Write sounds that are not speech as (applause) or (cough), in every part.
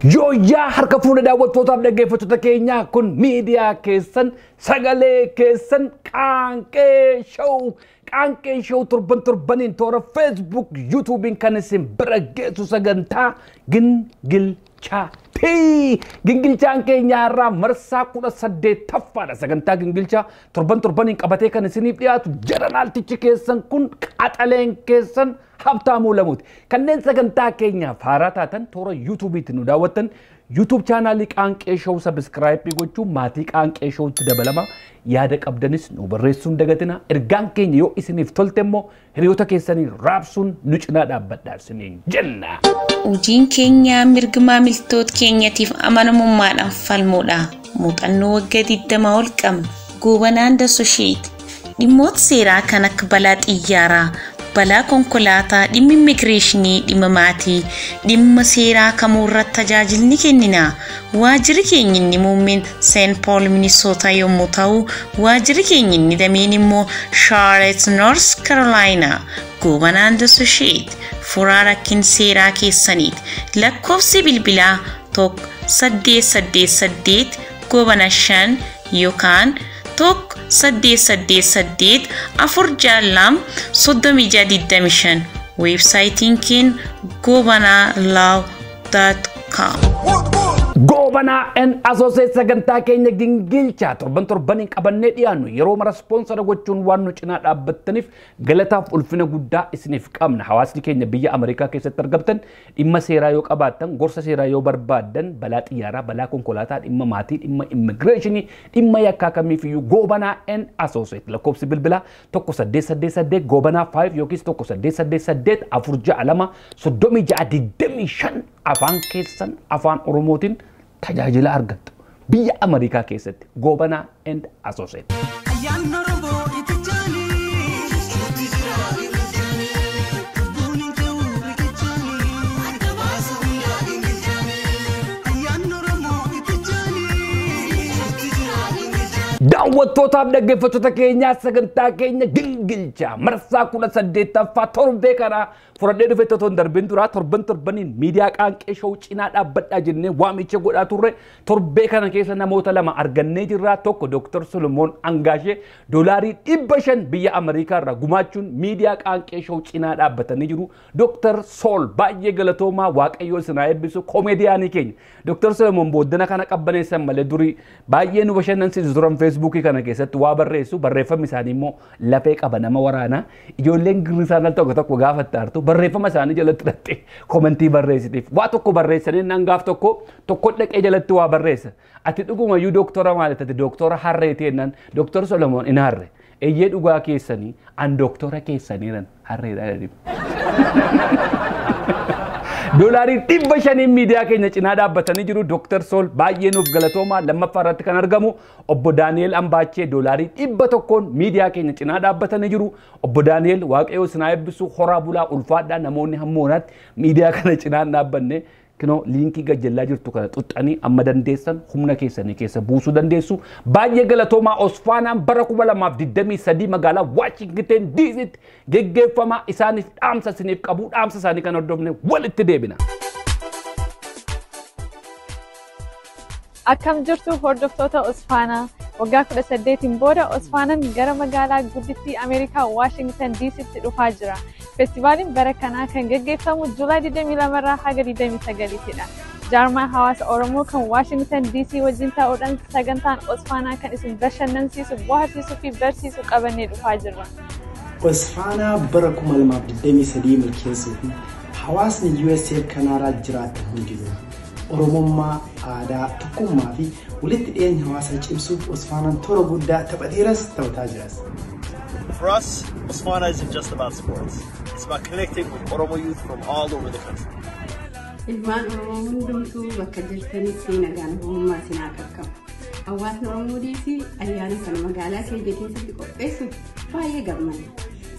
Joyyaa harka fuula daawwatootaaf dhaggeeffattoota keenyaa kun miidiyaa keessan sagalee keessan qaanqee show qaanqee shawuu torban torbaniin toora feesbuuk yuutuubiin kan isin bira geessu sagantaa gingilchaa P gingilchaan keenya irraa marsaa kudha saddeettaffaadha sagantaa gingilchaa torban torbaniin qabatee kan isiniif dhiyaatu jaranaaltichi keessan kun qaxaleen keessan habtaamuu lamuuti kanneen sagantaa keenyaaf haaraa taatan toora yuutuubiitti nu daawwattan ዩቱብ chaanaalii qaanqee shoo sabiskraayibii gochuun maatii qaanqee shootti dabalama. Yaada qabdanis nu barreessuun dagatina. Ergaan keenya yoo isiniif tolte immoo hiriyoota keessanii raabsuun nu cinaa dhaabbadhaabsinee jenna. Hojiin keenya mirgi miltoota keenyatiif amanamummaadhaan falmuudha. Muuxannoo waggaa 20 ol qabna. Goobanaan Dasosheet dhimmoota seeraa kan akka balaa xiyyaaraa balaa konkolaataa dhimma immigireeshinii dhimamaatii dhimma seeraa kamuu irratti tajaajilni kennina waajjirri keenyin inni muummeen seent pool minisootaa yommuu ta'u waajjirri keenya inni dameen immoo shaaret north carolina goobanaan dasosheet furaa rakkin seeraa keessaniiti lakkoofsi bilbilaa tokko saddeet saddeet yookaan. tokko saddeet saddeet saddeet afur jaallam soddomi laaw daat goobanaa en asooseet sagantaa keenya gingilchaa torban torbanii qabannee dhiyaannu yeroo mara spoonsara gochuun waan nu cinaa dhaabbattaniif galataaf ulfina guddaa isiniif qabna hawaasni keenya biyya Ameerikaa keessatti argamtan dhimma seeraa yoo qabaattan gorsa seeraa yoo barbaaddan balaa xiyyaaraa balaa konkolaataa dhimma maatii dhimma immigireeshinii dhimma yakkaa kamiifiyyuu goobanaa en asooseet lakkoofsi bilbilaa tokko saddeet saddeet saddeet goobanaa faayif yookiis tokko saddeet saddeet saddeet afur ja'a lama soddomii ja'a digdamii shan afaan keessan afaan oromootiin tajaajila argattu biyya Amerikaa keessatti Goobanaa and Associate. daawwattootaaf dhaggeeffattoota keenyaa sagantaa keenya gilgilchaa marsaa kudha saddeettaffaa torbee karaa fudhadhee dhufe otoo hin darbiin dura torban torbaniin miidiyaa qaanqee showuu cinaa dhaabbadhaa jennee waamicha godhaa turre torbee kana keessa namoota lama argannee jirraa tokko Dr. Solomoon Angaashee doolaarii dhibba shan biyya Ameerikaa irraa gumaachuun miidiyaa qaanqee showuu cinaa dhaabbatanii jiru. Dr. Sol baay'ee galatoomaa waaqayyoon sinaa eebbisu komeediyaanii keenya. Dr. Solomoon booddana kana qabbaneessan malee durii baay'ee nu bashannansiisu turan feesbuukii kana keessatti waa barreessu barreeffamni isaanii immoo lafee qaba nama waraanaa ijoolleen girrisaa tokko tokko gaafatta artu barreeffama isaanii jalatti hidhatte komantii barreessitiif waan tokko barreessanii nan gaaf tokko tokko aja eh jalatti waa barreessa ati dhuguma iyyuu dooktora maal ati dooktora harree teennan dooktora solomoon hin harre eeyyee eh, dhugaa ni, an ni keessanii jiran harree dhaadhaadhiif. (laughs) doolaarii dhibba shanii miidiyaa keenya cinaa dhaabbatanii jiru dooktar Sool baay'ee nuuf galatoomaa lammaffaa irratti kan argamu obbo Daani'eel Ambaachee doolaarii dhibba tokkoon miidiyaa keenya cinaa dhaabbatanii jiru obbo Daani'eel waaqayyoo sinaa eebbisu horaa bulaa ulfaadhaa namoonni hammoonaatti miidiyaa kana cinaa hin dhaabbanne kinoo liinkii gajjallaa jirtu kana xuxxanii amma dandeessan humna keessanii keessa buusuu dandeessu. Baay'ee galatoomaa Osfaanaan bara 2023 magaalaa Waashingten Diisitti geggeeffamaa isaaniif dhaamsa isiniif qabu dhaamsa isaanii kan hordofne walitti deebina. Akkam jirtu hordoftoota Osfaanaa waggaa 18 booda Osfaanaan gara magaalaa guddittii Ameerikaa Waashingten Diisitti dhufaa jira. Feestivaaliin bara kanaa kan gaggeeffamu Juulaa 22 irraa haga 29 tidha. Jaarmaan hawaasa Oromoo kan Waashingtan DC wajjin ta'uudhaan sagantaan Osfaanaa kan isin bashannansiisu, bohaarsisuu fi barsiisu qabannee dhufaa jirra. Osfaanaa bara 2023 milkeessuu fi hawaasni USA kanaaraa jiraatan hundinuu Oromummaa, aadaa, tokkummaa fi walitti dhiyeenya hawaasaa cimsuuf Osfaanaan toora guddaa taphateeras taphataa jiras. Ilmaan Oromoo hundumtuu bakka jirtanitti nagaan Oromummaa sinaa qaqqabu. Hawaasni diisii ayyaana sana magaalaa keenya keessatti qopheessuuf baay'ee gammada.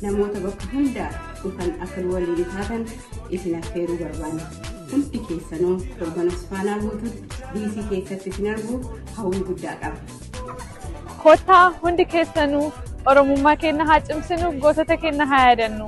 Namoota bakka hundaa dhufan akka waliin taatan isin affeeruu barbaada. Hundi keessanoo torban Osfaanaa guutuutti diisii keessatti isin arguu hawwii guddaa qaba. hundi keessanuu Oromummaa keenya haa cimsinuuf gootota keenya haa yaadannu.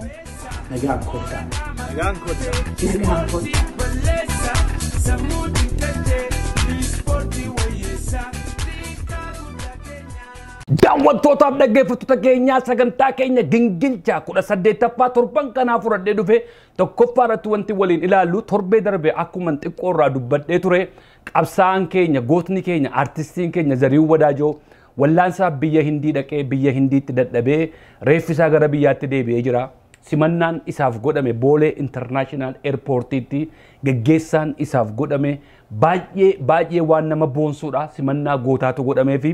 Daawwattootaaf dhaggeeffattoota keenyaa sagantaa keenya gingilchaa kudha saddeettaffaa torban kanaa fudhadhee dhufe tokkoffaa irratti wanti waliin ilaallu torbee darbe akkuma xiqqoo irraa dubbadhee ture qabsaan keenya gootni keenya artistiin keenya zariin wadaajoo Wallaansaaf biyya Hindii dhaqee biyya Hindiitti dadhabee reeffisaa gara biyyaatti deebi'ee jira. Simannaan isaaf godhame Boolee Intarnaashinaal Eerpoortiitti geggeessaan isaaf godhame baay'ee baay'ee waan nama boonsuudha. Simannaa gootaatu godhamee fi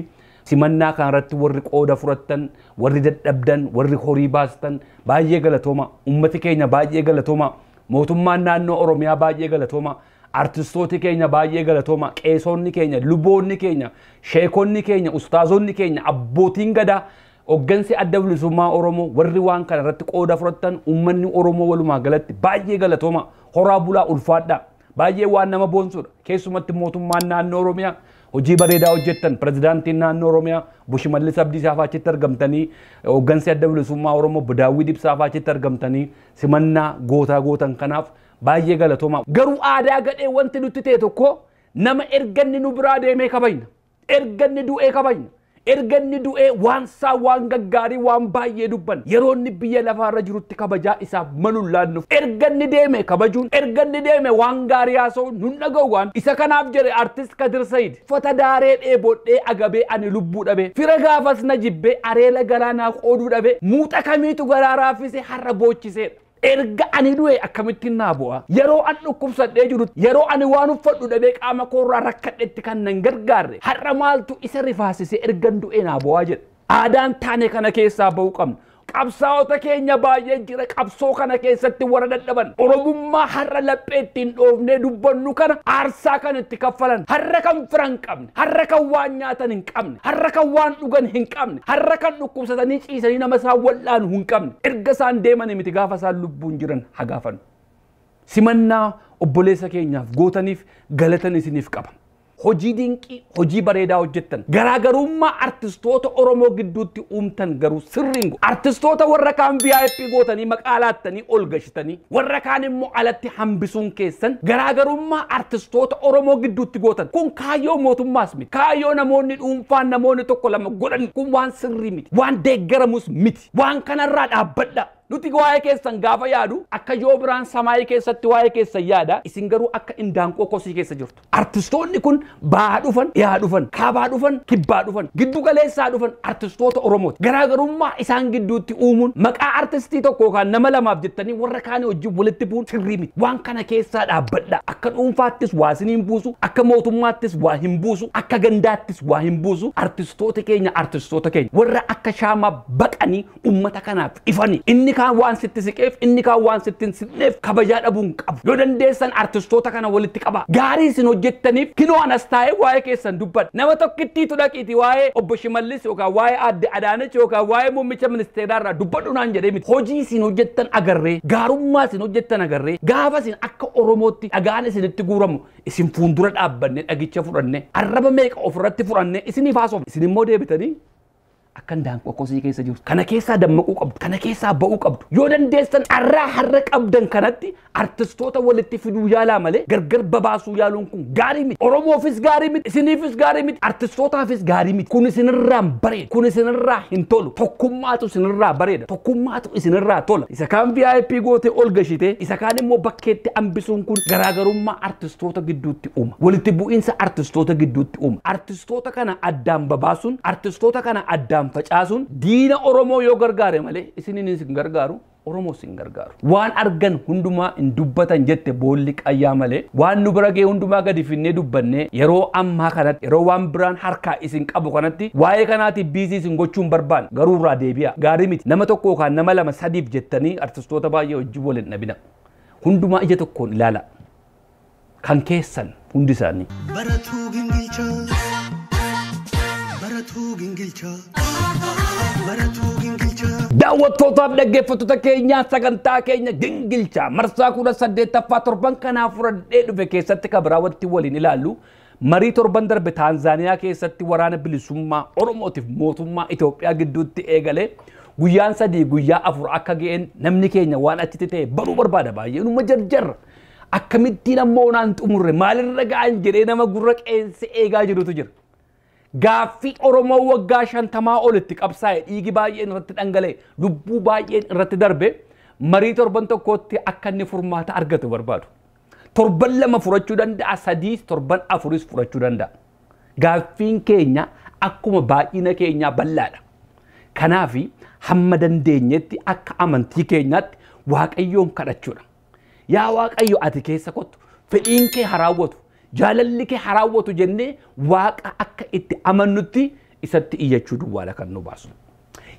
simannaa kanarratti warri qooda fudhattan, warri dadhabdan, warri horii baastan baay'ee galatooma. Uummati keenya baay'ee galatooma. Mootummaan naannoo Oromiyaa baay'ee galatooma. artistooti keenya baay'ee galatoomaa qeesonni keenya luboonni keenya sheekonni keenya ustaazonni keenya abbootiin gadaa hoggansi adda bilisummaa oromoo warri waan kana irratti qooda fudhatan uummanni oromoo walumaa galatti baay'ee galatooma horaa bulaa ulfaadha baay'ee waan nama boonsudha keessumatti mootummaan naannoo oromiyaa hojii bareedaa hojjettan pirezidaantiin naannoo oromiyaa bushmallis abdiisaa faachitti argamtanii hoggansi adda bilisummaa oromoo daawwii dibsaa faachitti argamtanii simannaa gootaa gootan kanaaf baay'ee galatooma. Garuu aadaa gadhee wanti nutti ta'e tokko nama erganni nu biraa deemee kabajna. erganni du'ee kabajna. Erga du'ee waan saa waan gaggaarii waan baay'ee dubbanna. Yeroonni biyya biyya irra jirutti kabajaa isaaf maluun laannuuf. Erga deeme kabajuun. erganni deeme waan gaarii haasoo nun dhaga'u Isa kanaaf jedhe artist Kadir Sayyid. Uffata daaree dheebodhee agabee ani lubbuu Fira gaafas na jibbee areela galaanaaf qooduu dhabee. Muuxa kamiitu garaa fise har'a boochiseedha. erga ani du'e akkamittiin naa bu'a yeroo an dhukkubsadhee jiru yeroo ani waan uffadhu dhabee qaama koorraa rakkadhetti kan nan gargaarre har'a maaltu isa rifaasise ergan du'e naa bu'aa jedha aadaan taane kana keessaa ba'uu qabna qabsaawota keenya baay'een jira qabsoo kana keessatti warra dadhaban oromummaa har'a laphee ittiin dhoofnee dubbannu kana aarsaa kan itti kaffalan har'a kan fira hin qabne har'a kan waan nyaatan hin qabne har'a kan waan dhugan hin qabne har'a kan dhukkubsatanii ciisanii nama isaan wal'aanu hin qabne erga isaan deeman miti gaafa isaan lubbuun jiran hagaafan simannaa obboleessa keenyaaf gootaniif galatan isiniif qaba. hojii dinqii, hojii bareedaa hojjettan. Garaagarummaa artistoota Oromoo gidduutti uumtan garuu sirriin artistoota warra kaan VIP gootanii maqaalaattanii ol gashitanii warra kaan immoo alatti hambisuun keessan garaagarummaa artistoota Oromoo gidduutti gootan. Kun kaayyoo mootummaas miti. Kaayyoo namoonni dhuunfaan namoonni tokko lama godhan kun waan sirrii miti. Waan deeggaramus miti. Waan kanarraa dhaabbadha. nuti waa'ee keessan gaafa yaadu akka yoo biraan samaayii keessatti waa'ee keessan yaada isin garuu akka indaanqoo kosii keessa jirtu. Artistoonni kun ba'aa dhufan dhiyaa dhufan kaabaa dhufan kibbaa dhufan giddu galeessaa dhufan artistoota Oromooti. Garaagarummaa isaan gidduutti uumuun maqaa artistii tokko yookaan nama lamaaf jettanii warra kaanii wajjin walitti bu'uun sirrii miti. Waan kana keessaa dhaabbadha. Akka dhuunfaattis waa isiniin buusu akka mootummaattis waa hin buusu akka gandaattis waa hin buusu artistoota keenya artistoota keenya warra akka shaamaa baqanii uummata kanaaf ifani inni Inni waan sitti siqeef inni kaan waan sitti hin siqneef kabajaa dhabuu hin qabu. Yoo dandeessan artistoota kana walitti qaba. Gaarii isin hojjettaniif kinoo anas taa'ee waa'ee keessan dubbadha. Nama tokkittiitu dhaqiiti waa'ee obbo Shimallis yookaan waa'ee adde Adaanechi yookaan waa'ee muummicha ministeeraarraa dubbadhu naan jedhee miti. Hojii isin hojjettan agarree gaarummaa isin hojjettan agarree gaafa isin akka Oromootti dhagaan isinitti guuramu isin fuuldura dhaabbanne dhagicha fudhanne arraba meeqa ofirratti fudhanne isiniif haasofu. Isin immoo deebitanii akkan daanqoo kosii keessa jirtu kana keessaa dammaquu qabdu kana keessaa ba'uu qabdu yoo dandeessan carraa har'a qabdan kanatti artistoota walitti fiduu yaalaa malee gargar babaasuu yaaluun kun gaarii miti oromoofis gaarii miti isiniifis gaarii miti artistootaafis gaarii miti kun isinirraan bareeda kun isinirraa hin tolu tokkummaatu isinirraa bareeda tokkummaatu isinirraa tola isa kaan vip gootee ol gashite isa kaan immoo bakkeetti hambisuun kun garaagarummaa artistoota gidduutti uuma walitti bu'iinsa artistoota gidduutti uuma artistoota kana addaan babaasuun artistoota kana addaan kan facaasuun diina Oromoo yoo gargaare malee isininis hin gargaaru Oromoo isin gargaaru. Waan argan hundumaa hin dubbatan jette boolli qayyaa malee waan nu bira ga'e hundumaa gadi finnee dubbannee yeroo ammaa kanatti yeroo waan biraan harkaa isin qabu kanatti waa'ee kanaatiif biizii isin gochuun barbaan garuurraa deebi'a. Gaarii miti nama tokko yookaan nama lama sadiif jettanii artistoota baay'ee wajjin waliin dhabina. Hundumaa ija tokkoon ilaala. Kan keessan hundi isaanii. Baratuu gingilchaa. Daawwattootaaf dhaggeeffattoota keenyaa sagantaa keenya gingilchaa marsaa kudha saddeettaffaa torban kanaa fudhadhee dhufe keessatti kabira wanti waliin ilaallu marii torban darbe Taanzaaniyaa keessatti waraana bilisummaa Oromootiif mootummaa Itoophiyaa gidduutti eegalee guyyaan sadii guyyaa afur akka ga'een namni keenya waan achitti ta'e baruu barbaada baay'eenuma jarjarra. Akkamittiin ammoo naan xumurre maalirra ga'aan jedhee nama gurra qeensi eegaa jirutu jira. gaaffii Oromoo waggaa shantamaa olitti qabsaa'ee dhiigi baay'een irratti dhangala'e lubbuu baay'een irratti darbe marii torban tokkootti akka inni furmaata argatu barbaadu. Torban lama furachuu danda'a sadiis torban afuris furachuu danda'a. Gaaffiin keenya akkuma baay'ina keenyaa bal'aadha. Kanaaf hamma dandeenyetti akka amantii keenyaatti Waaqayyoon kadhachuudha. Yaa Waaqayyo ati keessa kottu fedhiin kee haa raawwatu. jaalalli kee raawwatu jennee waaqa akka itti amannutti isatti iyyachuu duwwaadha kan baasu.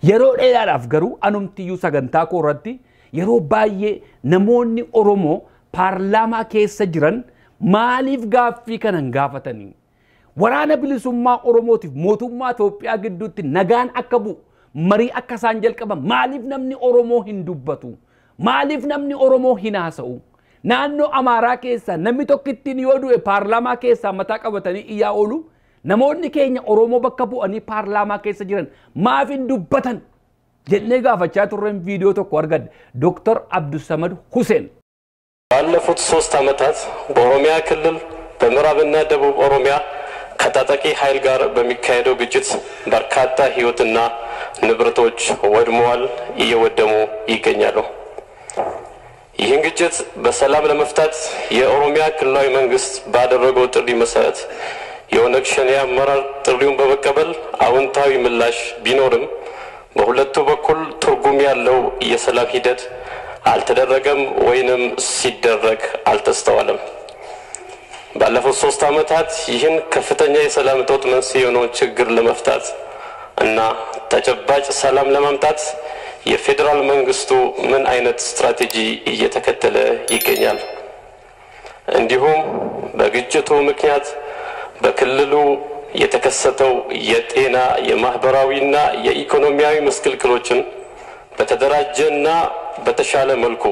Yeroo dheeraadhaaf garuu anumtiyyuu sagantaa koo irratti yeroo baay'ee namoonni Oromoo paarlaamaa keessa jiran maaliif gaaffii kanan gaafatanii? Waraana bilisummaa Oromootiif mootummaa Itoophiyaa gidduutti nagaan akka bu'u marii akka isaan jalqaban maaliif namni Oromoo hin dubbatu? Maaliif namni Oromoo hin haasa'u? naannoo amaaraa keessa namni tokkittiin yoo du'e paarlaamaa keessaa mataa qabatanii iyyaa oolu namoonni keenya oromoo bakka bu'anii paarlaamaa keessa jiran maafin dubbatan jennee gaafachaa turren viidiyoo tokko argadde ዶክተር አብዱሰመድ ሁሴን ባለፉት ሶስት ዓመታት በኦሮሚያ ክልል በምዕራብና ደቡብ ኦሮሚያ ከታጣቂ ኃይል ጋር በሚካሄደው ግጭት በርካታ ሕይወትና ንብረቶች ወድመዋል፣ እየወደሙ ይገኛሉ። ይህን ግጭት በሰላም ለመፍታት የኦሮሚያ ክልላዊ መንግስት ባደረገው ጥሪ መሰረት የኦነግ ሸኔ አመራር ጥሪውን በመቀበል አዎንታዊ ምላሽ ቢኖርም በሁለቱ በኩል ትርጉም ያለው የሰላም ሂደት አልተደረገም ወይንም ሲደረግ አልተስተዋለም። ባለፉት ሶስት ዓመታት ይህን ከፍተኛ የሰላም እጦት መንስኤ የሆነውን ችግር ለመፍታት እና ተጨባጭ ሰላም ለማምጣት የፌዴራል መንግስቱ ምን አይነት ስትራቴጂ እየተከተለ ይገኛል? እንዲሁም በግጭቱ ምክንያት በክልሉ የተከሰተው የጤና የማህበራዊና የኢኮኖሚያዊ ምስቅልቅሎችን በተደራጀና በተሻለ መልኩ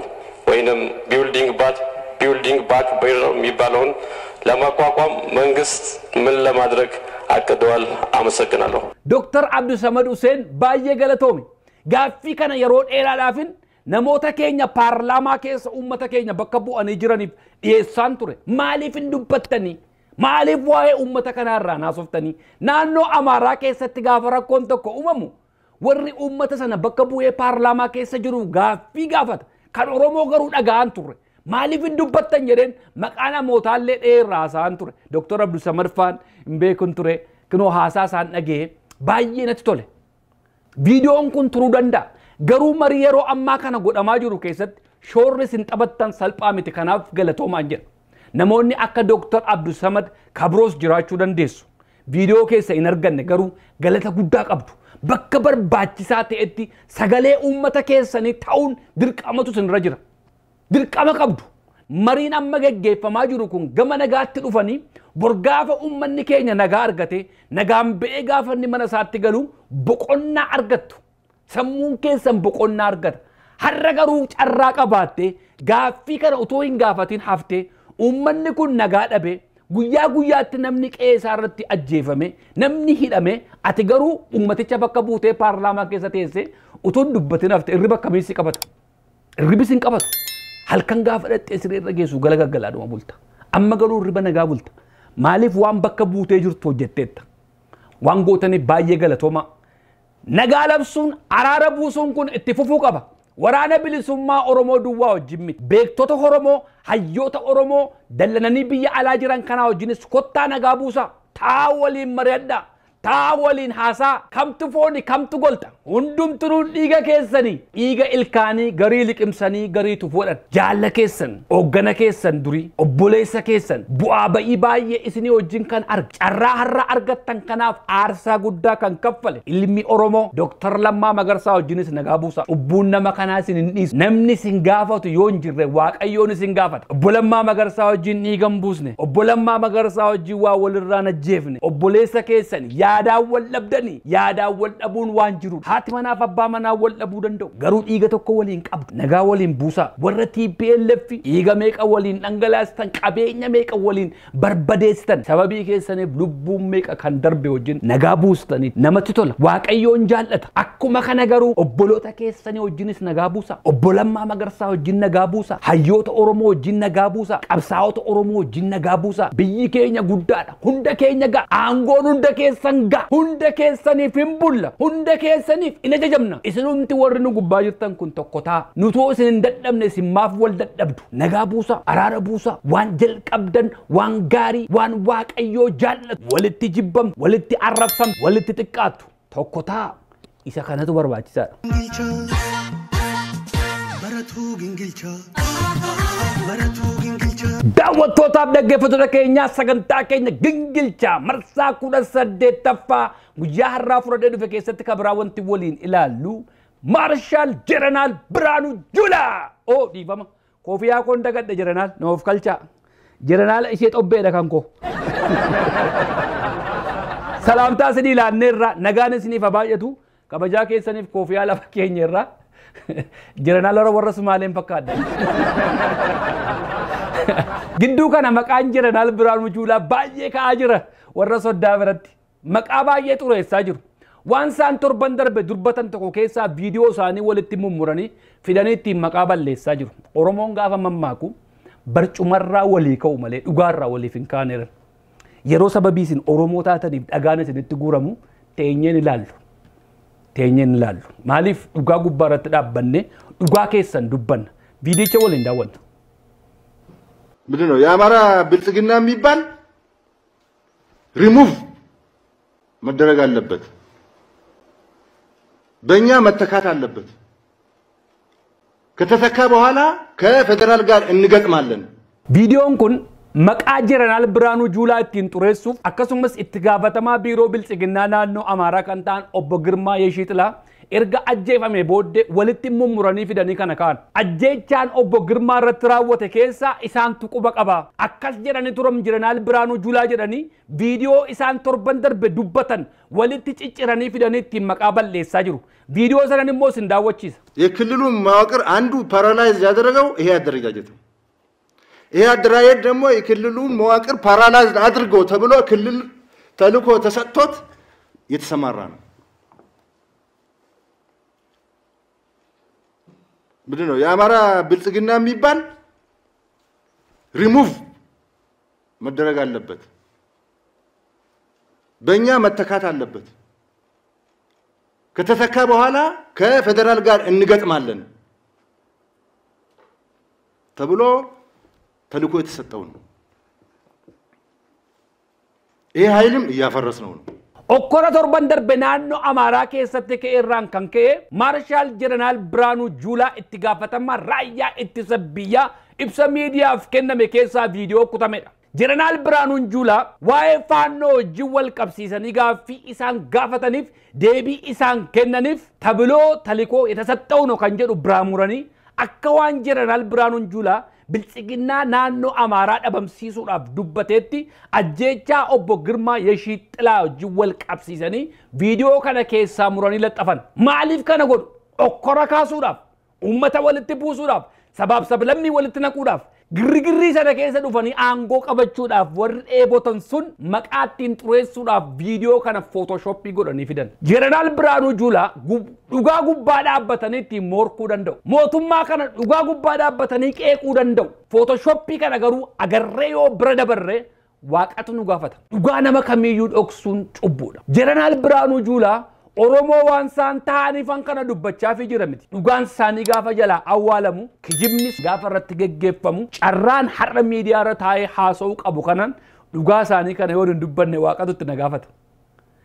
ወይንም ቢውልዲንግ ባት ቢውልዲንግ ባክ የሚባለውን ለማቋቋም መንግስት ምን ለማድረግ አቅደዋል? አመሰግናለሁ። ዶክተር አብዱሰመድ ሁሴን ባየ gaaffii kana yeroo dheeraadhaafin namoota keenya paarlaamaa keessa uummata keenya bakka bu'anii jiraniif dhiyeessaan ture maaliif hin dubbattanii maaliif waa'ee uummata kanaarraa naasoftanii naannoo amaaraa keessatti gaafa rakkoon tokko uumamu warri uummata sana bakka bu'ee paarlaamaa keessa jiru gaaffii gaafata kan oromoo garuu dhaga'an turre maaliif hin dubbattan jedheen maqaa namootaallee dheerraa haasa'an ture doktor abdusamarfaan hin beekun ture kunoo haasaa isaan dhagee baay'ee natti tole. Viidiyoon kun turuu danda'a. Garuu marii yeroo ammaa kana godhamaa jiru keessatti shoorri isin taphattan salphaa miti kanaaf galatoomaan jedha. Namoonni akka Dooktar Abdusamad Kabroos jiraachuu dandeessu. Viidiyoo keessa hin arganne garuu galata guddaa qabdu. Bakka barbaachisaa ta'etti sagalee uummata keessanii ta'uun dirqamatu isinirra jira. Dirqama qabdu. mariin amma gaggeeffamaa jiru kun gama nagaatti dhufanii borgaafa ummanni keenya nagaa argate nagaan ba'ee gaafanni mana isaatti galu boqonnaa argattu sammuun keessan boqonnaa argata har'a garuu carraa qabaatte gaaffii kana utoo hin gaafatin haftee ummanni kun nagaa dhabe guyyaa guyyaatti namni qeesaa irratti ajjeefame namni hidhame ati garuu ummaticha bakka buutee paarlaamaa keessa teessee utuu dubbatin haftee irribis hin qabatu. halkan gaafa dhaqxee sireerra geessu gala gaggalaadhuma bulta. Amma garuu riba nagaa bulta. Maaliif waan bakka buutee jirtu hojjetteetta. Waan gootaniif baay'ee galatooma. Nagaa labsuun araara buusuun kun itti fufuu qaba. Waraana bilisummaa Oromoo duwwaa wajjin miti. Beektota Oromoo, hayyoota Oromoo, dallananii biyya alaa jiran kanaa wajjinis kottaa nagaa buusaa. Taa waliin mari'adhaa. taa waliin haasaa kamtu fooni kamtu golta hundumtunuun dhiiga keessanii dhiiga ilkaanii garii liqimsanii gariitu fudhan jaalla keessan hoggana keessan durii obboleessa keessan bu'aa ba'ii baay'ee isinii wajjin kan arga carraa har'a argattan kanaaf aarsaa guddaa kan kaffale ilmi oromoo dooktar lammaa magarsaa wajjinis nagaa buusa dhubbuun nama kanaa isin hin dhiisu namni isin gaafatu yoo hin jirre waaqayyoon isin gaafata obbo lammaa magarsaa wajjin dhiigan buusne obbo lammaa magarsaa wajjin waa walirraa najjeefne obboleessa keessan yaa yaadaan wal dhabdani yaadaan wal dhabuun waan jiru haati manaaf abbaa manaa wal dhabuu danda'u garuu dhiiga tokko waliin qabdu nagaa waliin buusaa warra TPLF dhiiga meeqa waliin dhangalaastan qabeenya meeqa waliin barbadeessitan sababii keessaniif lubbuun meeqa kan darbe wajjin nagaa buustanii namatti tola waaqayyoon jaallata akkuma kana garuu obboloota keessanii wajjinis nagaa buusa obbolammaa magarsaa wajjin nagaa buusaa hayyoota oromoo wajjin nagaa buusaa qabsaa'ota oromoo wajjin nagaa buusaa biyyi keenya guddaadha hunda keenya ga'a aangoon hunda keessan hanga hunda keessaniif hin bulla hunda keessaniif in ajajamna isinumti warri nu gubbaa jirtan kun tokkotaa nutuu isin hin dadhabne isin maaf wal dadhabdu nagaa buusaa araara buusaa waan jalqabdan waan gaarii waan waaqayyoo jaallatu walitti jibbam walitti arrabsamu walitti xiqqaatu tokkotaa isa kanatu barbaachisaadha. Daawwatootaaf dhaggeeffattoota keenya sagantaa keenya gingilchaa marsaa kudha saddeettaffaa guyyaa har'aa furadhee dhufe keessatti kan biraa wanti waliin ilaallu maarshaal jerenaal Biraanuu Julaa. Oo dhiifama koofiyyaa koon dagadhe jerenaal nama of kalchaa. ishee xobbeedha kan koo. Salaamtaa ilaanne irraa nagaan isiniif haa baay'atu kabajaa keessaniif koofiyyaa lafa keenya irraa. (laughs) jiranaalora warra sumaaleen fakkaadha. (laughs) Gidduu kana maqaan jiranaal biraan Mujuulaa baay'ee ka'aa jira warra soddaa biratti. Maqaa baay'ee xureessaa jiru. Waan saan torban darbe dubbatan tokko keessaa viidiyoo isaanii walitti mummuranii fidanii ittiin maqaa balleessaa jiru. Oromoon gaafa mammaaku barcumarraa walii ka'u malee dhugaarraa waliif hin Yeroo sababii isin Oromoo taataniif dhagaan isinitti guuramu teenyeen ilaallu. teenyeen ilaallu maaliif dhugaa gubbaa irratti dhaabbannee dhugaa keessan dubbanna viidicha waliin daawwantu ምንድን ነው የአማራ ብልጽግና madaraga ሪሙቭ መደረግ አለበት። በእኛ መተካት አለበት። ከተተካ በኋላ ከፌዴራል ጋር እንገጥማለን። ቪዲዮውን ኩን maqaa jiran Albiraanuu Juulaa ittiin xureessuuf akkasumas itti gaafatamaa biiroo bilchiginnaa naannoo Amaaraa kan ta'an obbo Girmaa Yeeshiixilaa erga ajjeefame booddee walitti mummuranii fidanii kana kaan. Ajjeechaan obbo Girmaa irratti raawwate keessaa isaantu quba qaba. Akkas jedhanii turam jiranaal biraanuu julaa jedhanii viidiyoo isaan torban darbe dubbatan walitti cicciranii fidanii ittiin maqaa balleessaa jiru. ቪዲዮ ዘነን ሞ እንዳወችስ የክልሉን መዋቅር አንዱ ፓራላይዝ ያደረገው ይሄ አደረጃጀት ነው። ይሄ አደራየት ደግሞ የክልሉን መዋቅር ፓራላይዝ አድርጎ ተብሎ ክልል ተልኮ ተሰጥቶት የተሰማራ ነው። ምንድን ነው የአማራ ብልጽግና የሚባል ሪሙቭ መደረግ አለበት፣ በእኛ መተካት አለበት። ከተተካ በኋላ ከፌዴራል ጋር እንገጥማለን ተብሎ ተልኮ የተሰጠው ነው። ይሄ ኃይልም እያፈረስ ነው ነው ኦኮረ torban darbe naannoo amaaraa keessatti ka'e irraan kan ka'e maarshaal jeneraal Biraanuu Juulaa itti gaafatamaa raayyaa ittisa biyyaa ibsa miidiyaaf kenname ጀነራል ብርሃኑን ጁላ ዋዬ ፋኖ እጅን ወል ቀብሲሰኒ ጋፊ ኢሳን ጋፈተኒፍ ዴቢ ኢሳን ከነኒፍ ተብሎ ተልኮ የተሰጠው ነው ከንጀዱ ብራሙረኒ አከዋን ጀነራል ብርሃኑን ጁላ bilchiginaa naannoo amaaraa dhabamsiisuudhaaf dubbateetti ajjeechaa obbo Girmaa Yeshii Xilaa wajjin wal qabsiisanii viidiyoo kana keessaa muranii laxxafan. Maaliif kana godhu? Okkora kaasuudhaaf, uummata walitti buusuudhaaf, sabaaf sablammii walitti naquudhaaf girgirrii sana keessa dhufanii aangoo qabachuudhaaf warri dheebotan sun maqaa ittiin xureessuudhaaf viidiyoo kana footooshoppii godhanii fidan. Jeneraal Biraanuu Juulaa dhugaa gubbaa dhaabbatanii ittiin morkuu danda'u. Mootummaa kana dhugaa gubbaa dhaabbatanii qeequu danda'u. Footooshoppii kana garuu agarree yoo bira dabarree waaqatu nu gaafata. Dhugaa nama kamiyyuu dhoksuun cubbuudha. Jeneraal Biraanuu Juulaa Oromoo waan isaan ta'aniifan kana dubbachaafii jira miti. Dhugaan isaanii gaafa jalaa awwaalamu kijibnis gaafa irratti geggeeffamu carraan har'a miidiyaa irra taa'ee haasa'uu qabu kanaan dhugaa isaanii kana yoo hin dubbanne waaqatutti na gaafata.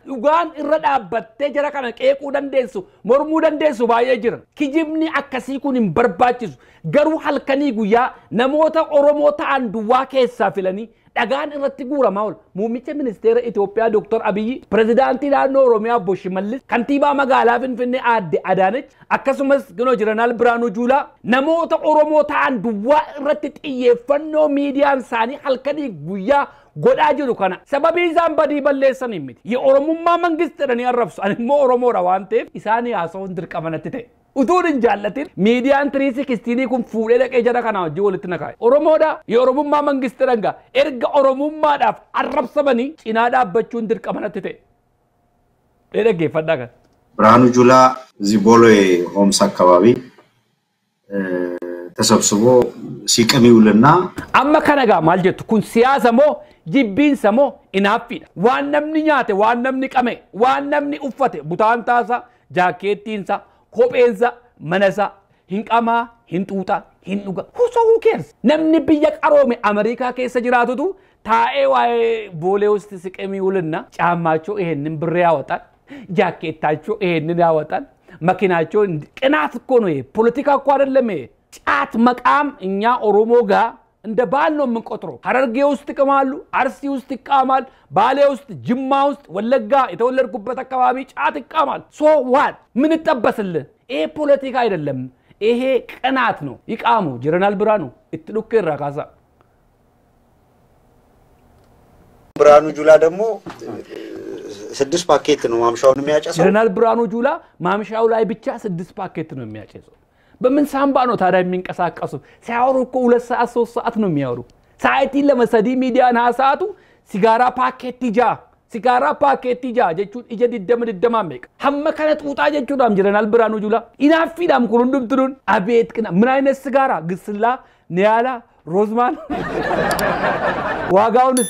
Dhugaan irra dhaabbattee jara kana qeequu dandeessu mormuu dandeessu baay'ee jira. Kijibni akkasii kun hin barbaachisu garuu halkanii guyyaa namoota Oromoo ta'an duwwaa keessaa filanii dhagaan irratti guurama Muummicha ministeera Itoophiyaa Dr. Abiyyi, Pireezidaantii naannoo Oromiyaa Bosh Mallis, Kantiibaa magaalaa Finfinnee Aadde Adaanech, akkasumas Gino Jiranaal Biraanuu Juulaa, namoota Oromoo ta'an duwwaa irratti xiyyeeffannoo miidiyaan isaanii halkanii guyyaa godhaa jiru kana sababii isaan badii balleessan hin miti የኦሮሞማ መንግስት jedhanii arrabsu ani immoo oromoodha waan ta'eef isaanii haasawuun dirqamanatti ta'e utuun hin jaallatin miidiyaan tirii sikistiinii kun fuudhee dhaqee jara kanaa wajjin walitti naqaa'e oromoodha የኦሮሞማ መንግስት gaa erga oromummaadhaaf arrabsamanii cinaa dhaabbachuun dirqamanatti ta'e dhee dhaggeeffadhaa kan. ብርሃኑ ጁላ Zibooloo Homsa ሆምስ ተሰብስቦ ሲቅም ይውልና አመከነጋ ማልጀቱ ኩን ጀቱ ኩን ሲያሰሞ ጅቢንሰሞ ኢናፊዳ ዋነምኒ ኛቴ ዋነምኒ ቀሜ ዋነምኒ ኡፈቴ ቡታንታሳ ጃኬቲንሳ ኮጴንሳ መነሳ ሂንቀማ ሂንጡጣ ሂንዱጋ ሁሶ ሁኬርስ ነምኒ ብየ ቀሮሜ አሜሪካ ኬሰ ጅራቱቱ ታኤ ዋይ ቦሌ ውስጥ ሲቀም ይውልና ጫማቾ ይሄንን ብር ያወጣል ጃኬታቾ ይሄንን ያወጣል መኪናቾ ቅናት እኮ ነው ፖለቲካ እኮ አይደለም ጫት መቃም እኛ ኦሮሞ ጋ እንደ ባህል ነው የምንቆጥረው። ሀረርጌ ውስጥ ይቅማሉ፣ አርሲ ውስጥ ይቃማል፣ ባሌ ውስጥ፣ ጅማ ውስጥ፣ ወለጋ የተወለድኩበት አካባቢ ጫት ይቃማል። ሶ ዋት ምን ይጠበስልን? ይሄ ፖለቲካ አይደለም፣ ይሄ ቅናት ነው። ይቃሙ ጀነራል ብርሃኑ እትሉክ ራካሳ ብርሃኑ ጁላ ደግሞ ስድስት ፓኬት ነው ማምሻውን የሚያጨሰው። ጀነራል ብርሃኑ ጁላ ማምሻው ላይ ብቻ ስድስት ፓኬት ነው የሚያጨሰው። በምን ሳንባ ነው ታዲያ የሚንቀሳቀሱ? ሲያወሩ እኮ ሁለት ሰዓት ሶስት ሰዓት ነው የሚያወሩ። ሳይቲን ለመሰዲ ሚዲያን ሀሳቱ ሲጋራ ፓኬት ጃ ሲጋራ ፓኬት ጃ ጀቹን እጀ ድደም ድደማ ሜቅ ሀመ ከነ ጡጣ ጀቹ ዳም ጅረናል ብራኑ ጁላ ኢናፊ ዳም ኩሉ እንድምትሉን አቤት ቅና ምን አይነት ሲጋራ ግስላ ኒያላ ሮዝማን (laughs) ዋጋውንስ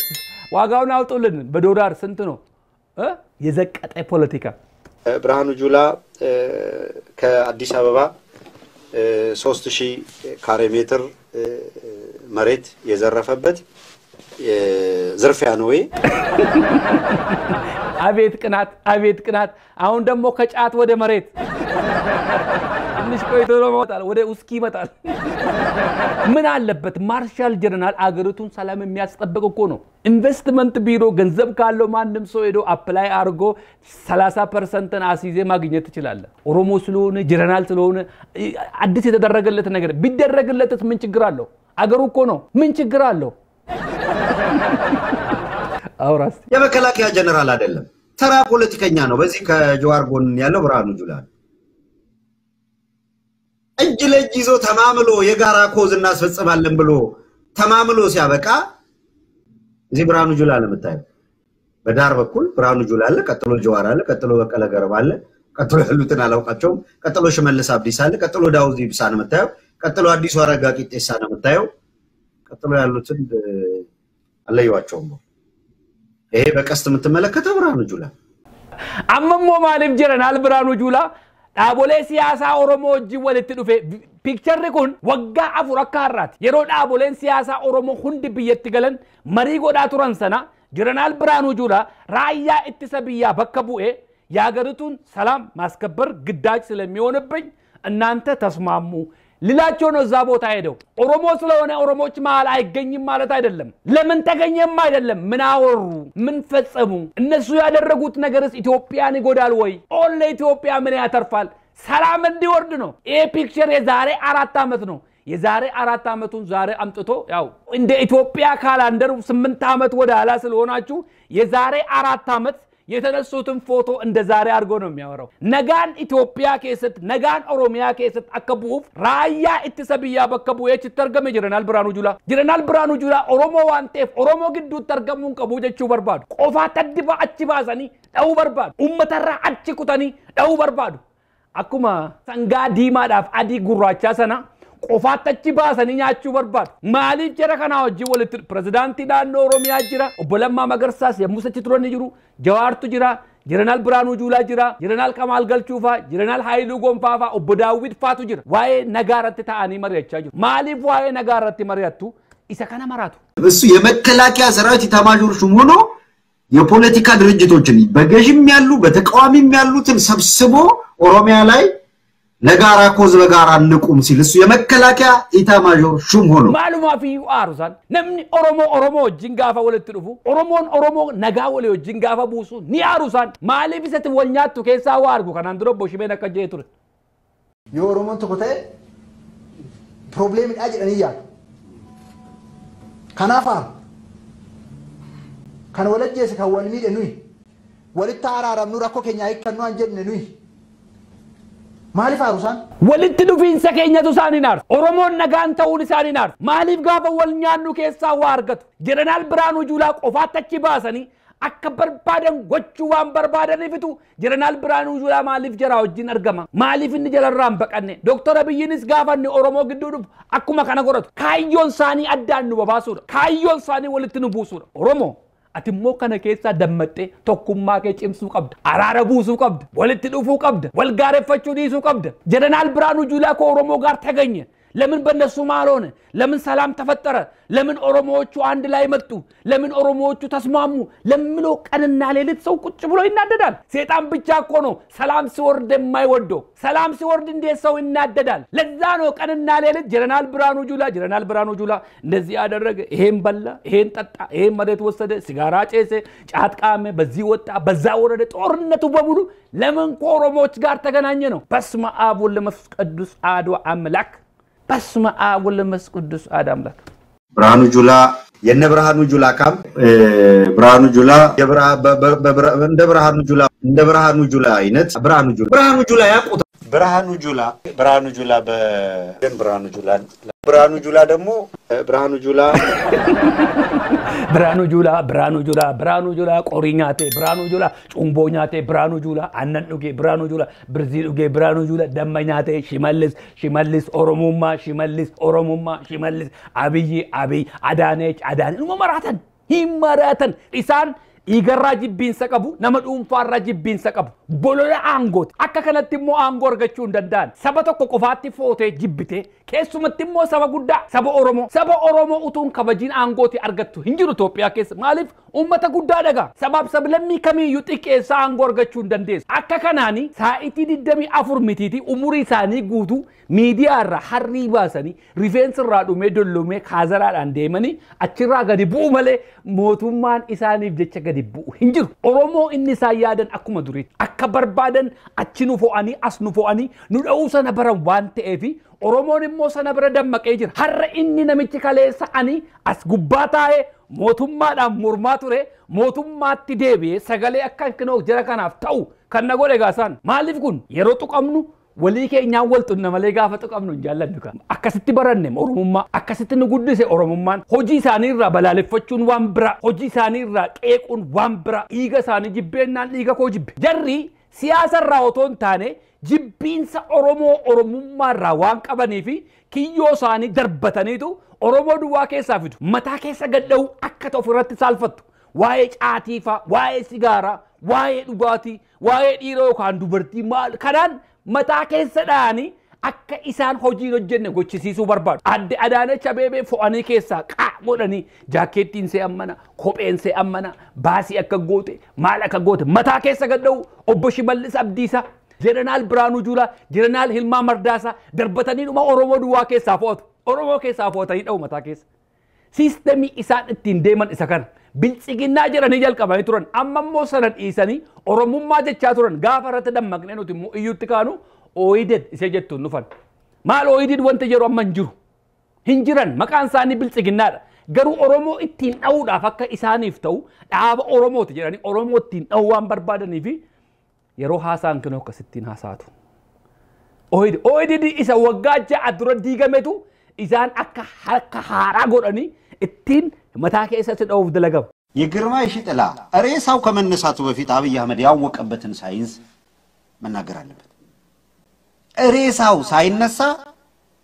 ዋጋውን አውጡልን። በዶላር ስንት ነው? የዘቀጠ ፖለቲካ ብርሃኑ ጁላ ከአዲስ አበባ ሶስት ሺህ ካሬ ሜትር መሬት የዘረፈበት ዝርፊያ ነው። አቤት ቅናት! አቤት ቅናት! አሁን ደግሞ ከጫት ወደ መሬት ትንሽ ቆይቶ ደግሞ ወደ ውስኪ ይመጣል። ምን አለበት ማርሻል ጀነራል አገሪቱን ሰላም የሚያስጠብቅ እኮ ነው። ኢንቨስትመንት ቢሮ ገንዘብ ካለው ማንም ሰው ሄዶ አፕላይ አድርጎ 30 ፐርሰንትን አስይዜ ማግኘት ትችላለ። ኦሮሞ ስለሆነ ጀነራል ስለሆነ አዲስ የተደረገለት ነገር ቢደረግለትስ ምን ችግር አለው? አገሩ እኮ ነው። ምን ችግር አለው? አውራስ የመከላከያ ጀነራል አይደለም፣ ተራ ፖለቲከኛ ነው። በዚህ ከጀዋር ጎን ያለው ብርሃኑ ጁላ ነው። እጅ ለእጅ ይዞ ተማምሎ የጋራ ኮዝ እናስፈጽማለን ብሎ ተማምሎ ሲያበቃ እዚህ ብርሃኑ ጁላ ለምታዩ በዳር በኩል ብርሃኑ ጁላ አለ፣ ቀጥሎ ጀዋር አለ፣ ቀጥሎ በቀለ ገርባ አለ፣ ቀጥሎ ያሉትን አላውቃቸውም። ቀጥሎ ሽመልስ አብዲስ አለ፣ ቀጥሎ ዳውድ ኢብሳ ነው የምታየው። ቀጥሎ አዲሱ አረጋ ቂጤሳ ነው የምታየው። ቀጥሎ ያሉትን አለየዋቸውም። ይሄ በቀስት የምትመለከተው ብርሃኑ ጁላ አመሞ ማንም ጀረናል ብርሃኑ ጁላ dhaabolee siyaasaa Oromoo wajjin walitti dhufe piikcharri kun waggaa afur akka har'aati yeroo dhaaboleen siyaasaa Oromoo hundi biyyatti galan marii godhaa turan sana ጀነራል ብርሃኑ ጁላ ራያ ኢትሰ ብያ በከ ቡኤ የሀገሪቱን ሰላም ማስከበር ግዳጅ ስለሚሆንብኝ እናንተ ተስማሙ ልላቸው ነው እዛ ቦታ ሄደው ኦሮሞ ስለሆነ ኦሮሞች መሃል አይገኝም ማለት አይደለም። ለምን ተገኘም አይደለም። ምን አወሩ? ምን ፈጸሙ? እነሱ ያደረጉት ነገርስ ኢትዮጵያን ይጎዳል ወይ? ኦል ለኢትዮጵያ ምን ያተርፋል? ሰላም እንዲወርድ ነው። ይሄ ፒክቸር የዛሬ አራት ዓመት ነው። የዛሬ አራት ዓመቱን ዛሬ አምጥቶ ያው እንደ ኢትዮጵያ ካላንደር ስምንት ዓመት ወደ ኋላ ስለሆናችሁ የዛሬ አራት ዓመት የተነሱትን ፎቶ እንደ ዛሬ አድርጎ ነው የሚያወራው። ነጋን ኢትዮጵያ ኬሰት ነጋን ኦሮሚያ ኬሰት አከ ራያ እትሰብያ በከቡ የች ተርገመ ጀነራል ብርሃኑ ጁላ ጀነራል ብርሃኑ ጁላ ኦሮሞ ዋን ኦሮሞ ግዱ ተርገሙን ቀቡ ጀቹ በርባዱ ቆፋ ተድባ አቺ ባሰኒ ደው በርባዱ ኡመተራ አቺ ኩተኒ ደው በርባዱ አኩማ ሰንጋ ዲማዳፍ አዲ ጉራቻ ሰና qofaatti baasanii nyaachuu barbaadu. Maaliif jara kanaa wajjin walitti pirezidaantii naannoo Oromiyaa jira obbo Lammaa Magarsaas yommuu sachi turan ni jiru. Jawaartu jira. ጀነራል ብርሃኑ ጁላ ጅራ ጀነራል ቀማል ገልቹፋ ጀነራል ኃይሉ ጎንፋፋ ኦቦ ዳዊት ፋቱ ጅራ ዋዬ ነጋረት ተአኒ መሪያቻ ጅሩ ማሊፍ ዋዬ ነጋረት መሪያቱ ኢሰ ከነ መራቱ እሱ የመከላከያ ሰራዊት ኢታማዦር ሹም ሆኖ የፖለቲካ ድርጅቶችን በገዥም ያሉ በተቃዋሚም ያሉትን ሰብስቦ ኦሮሚያ ላይ ለጋራ ኮዝ በጋራ እንቁም ሲል እሱ የመከላከያ ኢታማዦር ሹም ሆኖ ማሉማ ማሉማፊ አሩሳን ነምኒ ኦሮሞ ኦሮሞ ጅንጋፋ ወለት ድፉ ኦሮሞን ኦሮሞ ነጋ ወለ ጅንጋፋ ቡሱ ኒ አሩሳን ማሊ ቢሰት ወኛቱ ኬሳ ዋርጉ ከናን ድሮ ቦሽሜን አከጀ ቱር የኦሮሞን ተኮተ ፕሮብሌም ዳ ጀደን እያሉ ከናፋ ከን ወለጀስ ከወልሚድ ኑይ ወልታ አራራም ኑራኮ ኬኛ ይከኑ ጀን ኑይ Maaliif haarusaan? Walitti dhufiinsa keenyatu isaan hin aarsu. Oromoon nagaan ta'uun isaan hin aarsu. Maaliif gaafa wal nyaannu keessaa waa argatu? Jeneraal Biraanuu Juulaa qofaatti achi baasanii akka barbaadan gochuu waan barbaadaniifitu jeneraal Biraanuu Juulaa maaliif jara wajjin argama? Maaliif inni jalarraa hin baqanne? Dooktar Abiyyiinis gaafa inni Oromoo gidduu dhufu akkuma kana godhatu. Kaayyoon isaanii addaan nu babaasuudha. Kaayyoon isaanii walitti nu buusuudha. Oromoo ati immoo kana keessaa dammaxxee tokkummaa kee cimsuu qabda araara buusuu qabda walitti dhufuu qabda wal gaareffachuu dhiisuu qabda jedhanaal biraan ujuulaa koo oromoo gaar tagenye. ለምን በእነሱ መሃል ሆነ? ለምን ሰላም ተፈጠረ? ለምን ኦሮሞዎቹ አንድ ላይ መጡ? ለምን ኦሮሞዎቹ ተስማሙ? ለምለው ቀንና ሌሊት ሰው ቁጭ ብሎ ይናደዳል። ሴጣን ብቻ እኮ ነው ሰላም ሲወርድ የማይወደው። ሰላም ሲወርድ እንዴት ሰው ይናደዳል? ለዛ ነው ቀንና ሌሊት ጀነራል ብርሃኑ ጁላ ጀነራል ብርሃኑ ጁላ እንደዚህ ያደረገ፣ ይሄን በላ፣ ይሄን ጠጣ፣ ይሄን መሬት ወሰደ፣ ሲጋራ ጨሰ፣ ጫት ቃመ፣ በዚህ ወጣ፣ በዛ ወረደ። ጦርነቱ በሙሉ ለምን ከኦሮሞዎች ጋር ተገናኘ ነው። በስመ አብ ወወልድ ወመንፈስ ቅዱስ አሐዱ አምላክ በስመ አብ ወወልድ ወመንፈስ ቅዱስ አሐዱ አምላክ። ብርሃኑ ጁላ የነ ብርሃኑ ጁላ ካምፕ ብርሃኑ ጁላ እንደ ብርሃኑ ጁላ እንደ ብርሃኑ ጁላ አይነት ብርሃኑ ጁላ ብርሃኑ ጁላ ያውቁታል። ብርሃኑ ጁላ ብርሃኑ ጁላ በደን ብርሃኑ ጁላ ብርሃኑ ጁላ ደግሞ ብርሃኑ ጁላ ብራኑ ጁላ ብራኑ ጁላ ብራኑ ጁላ ቆሪ ኛቴ ብርሃኑ ጁላ ጩንቦ ኛቴ ብርሃኑ ጁላ አነን ዱጌ ብርሃኑ ጁላ ብርዚ ዱጌ ብርሃኑ ጁላ ደመ ኛቴ ሽመልስ ሽመልስ ኦሮሞማ ሽመልስ ኦሮሞማ ሽመልስ አብይ አብይ አዳነ አዳኔ መራተን ሂማራተን ኢሳን dhiigarraa jibbiinsa qabu nama dhuunfaarraa jibbiinsa qabu bolola aangooti akka kanatti immoo aangoo argachuu hin danda'an saba tokko qofaatti footee jibbite keessumatti immoo saba guddaa saba oromoo saba oromoo utuun kabajiin aangooti argattu hin jiru Itoophiyaa keessa maaliif uummata guddaa dhagaa sabaaf sablammii kamiiyyuu xiqqeessaa aangoo argachuu hin dandeessu akka kanaani saa'itii digdamii afur mitiiti umurii isaanii guutuu miidiyaarra harrii baasanii rifeensirraa dhumee dollomee kaazaraadhaan deemanii achirraa gadi bu'u malee mootummaan isaaniif jecha gadi bu'u hin jiru. Oromoo inni isaan yaadan akkuma durii akka barbaadan achi nu fo'anii as nu fo'anii nu dha'uu sana baran waan ta'eefi Oromoon immoo sana bira dammaqee jira. Har'a inni namichi kaleessa'anii as gubbaa taa'ee mootummaadhaan mormaa ture mootummaatti deebi'ee sagalee akka hinoo jara kanaaf ta'u kan na godhe gaasaan maaliif kun yeroo tuqamnu walii keenyaan wal tunna xunnamalee gaafatu qabnu hin jaallannu kan akkasitti baranne oromummaa akkasitti nu guddise oromummaan hojii isaanii irraa balaaleffachuun waan bira hojii isaanii irraa qeequun waan bira dhiiga isaanii jibbeennaan dhiiga koo jibbe jarri siyaasa irraa otoo hin taane jibbiinsa oromoo oromummaa irraa waan qabanii fi kiyyoo isaanii darbataniitu oromoo duwwaa keessaa fidu mataa keessa gadda'uu akka ta'uuf irratti saalfattu waa'ee caatiifaa waa'ee sigaaraa waa'ee dhugaatii waa'ee dhiira yookaan dubartii maal kanaan mataa keessadhaani akka isaan hojii hojjenne gochisiisuu barbaadu. Adde Adaanecha Abeebee fo'anii keessaa qaa godhanii jaakkettiin see ammana, kopheen see ammana, baasii akka goote, maal akka goote mataa keessa gadha'u obbo Shimallis Abdiisaa, Jeneraal Biraanuu Juulaa, Jeneraal Hilmaa Mardaasaa darbatanii dhuma Oromoo duwwaa keessaa fo'atu. Oromoo keessaa fo'atanii dha'u mataa keessa. Siistemii isaan ittiin deeman isa kana. bilchiginnaa jedhanii jalqabanii turan amma immoo sanan dhiisanii oromummaa jechaa turan gaafa irratti dammaqnee nuti immoo iyyutti kaanu ooyided isee jettuun dhufan maal ooyidid wanti jedhu amma hin jiru hin jiran maqaan isaanii bilchiginnaadha garuu oromoo ittiin dha'uudhaaf akka isaaniif ta'u dhaaba oromooti jedhanii oromoo ittiin dha'u waan barbaadanii fi yeroo haasaan kun akkasittiin haasaatu. Ooyidid isa waggaa ja'a dura diigametu isaan akka harka haaraa godhanii ittiin መታ ከይሰ ትደውፍ ድለገብ የግርማይ ሽጥላ ሬሳው ከመነሳቱ በፊት አብይ አህመድ ያወቀበትን ሳይንስ መናገር አለበት። ሬሳው ሳይነሳ